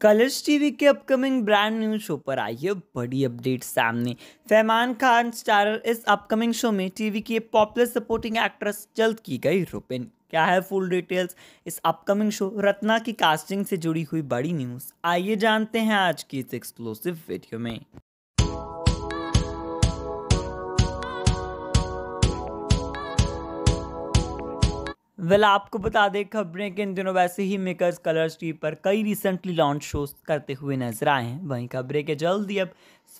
colours TV के upcoming brand new show पर आई है बड़ी अपडेट सामने फैमान खान स्टारर इस अपकमिंग शो में टीवी की पॉपुलर सपोर्टिंग एक्ट्रेस जल्द की गई रुपिन क्या है फुल डिटेल्स इस अपकमिंग शो रत्ना की कास्टिंग से जुड़ी हुई बड़ी न्यूज़ आइए जानते हैं आज की इस एक्सक्लूसिव वीडियो में वेल आपको बता दें खबरें कि इन दिनों वैसे ही मेकर्स कलर्स टी पर कई रिसेंटली लॉन्च शोज करते हुए नजर आए हैं वहीं खबरें के जल्द ही अब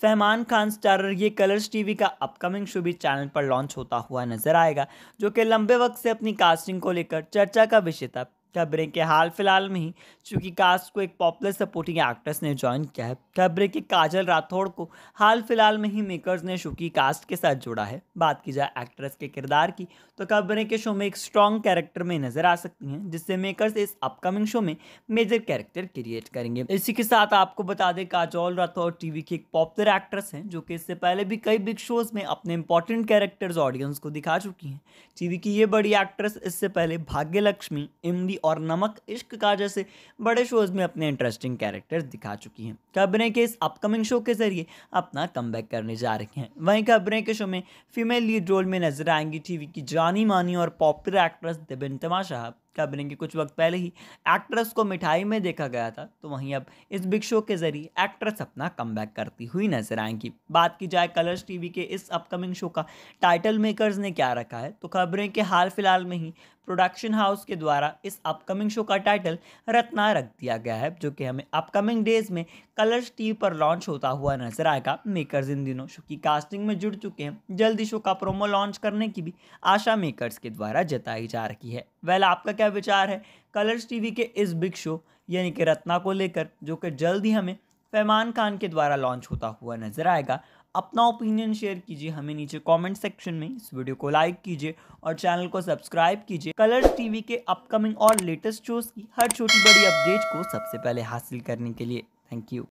फहमान खान स्टारर ये कलर्स टीवी का अपकमिंग शो भी चैनल पर लॉन्च होता हुआ नजर आएगा जो कि लंबे वक्त से अपनी कास्टिंग को लेकर चर्चा का विषय था खबरें के हाल फिलहाल में ही चूंकि कास्ट को एक पॉपुलर सपोर्टिंग एक्ट्रेस ने ज्वाइन किया है खबरें के काजल राठौड़ को हाल फिलहाल में ही मेकर्स ने शो की कास्ट के साथ जोड़ा है बात की जाए एक्ट्रेस के किरदार की तो खबरें के शो में एक स्ट्रॉन्ग कैरेक्टर में नजर आ सकती हैं जिससे मेकर्स इस अपकमिंग शो में मेजर कैरेक्टर क्रिएट करेंगे इसी के साथ आपको बता दें काजल राठौड़ टीवी की एक पॉपुलर एक्ट्रेस हैं जो कि इससे पहले भी कई बिग शोज में अपने इंपॉर्टेंट कैरेक्टर्स ऑडियंस को दिखा चुकी हैं टीवी की ये बड़ी एक्ट्रेस इससे पहले भाग्य लक्ष्मी इमली और नमक इश्क का जैसे बड़े शोज़ में अपने इंटरेस्टिंग कैरेक्टर्स दिखा चुकी हैं खबरें के इस अपकमिंग शो के जरिए अपना कम करने जा रहे हैं वहीं खबरें के शो में फीमेल लीड रोल में नजर आएंगी टीवी की जानी मानी और पॉपुलर एक्ट्रेस दिबिन तमाशाह खबरें के कुछ वक्त पहले ही एक्ट्रेस को मिठाई में देखा गया था तो वहीं अब इस बिग शो के जरिए एक्ट्रेस अपना कम करती हुई नजर आएंगी बात की जाए कलर्स टीवी के इस अपकमिंग शो का टाइटल मेकर्स ने क्या रखा है तो खबरें के हाल फिलहाल में ही प्रोडक्शन हाउस के द्वारा इस अपकमिंग शो का टाइटल रत्ना रख दिया गया है जो कि हमें अपकमिंग डेज में कलर्स टीवी पर लॉन्च होता हुआ नजर आएगा मेकर्स इन दिनों शो की कास्टिंग में जुड़ चुके हैं जल्दी शो का प्रोमो लॉन्च करने की भी आशा मेकर्स के द्वारा जताई जा रही है वेल आपका क्या विचार है कलर्स टीवी के इस बिग शो यानी कि रत्ना को लेकर जो कि जल्द ही हमें फैमान खान के द्वारा लॉन्च होता हुआ नजर आएगा अपना ओपिनियन शेयर कीजिए हमें नीचे कमेंट सेक्शन में इस वीडियो को लाइक कीजिए और चैनल को सब्सक्राइब कीजिए कलर्स टीवी के अपकमिंग और लेटेस्ट शोज़ की हर छोटी बड़ी अपडेट को सबसे पहले हासिल करने के लिए थैंक यू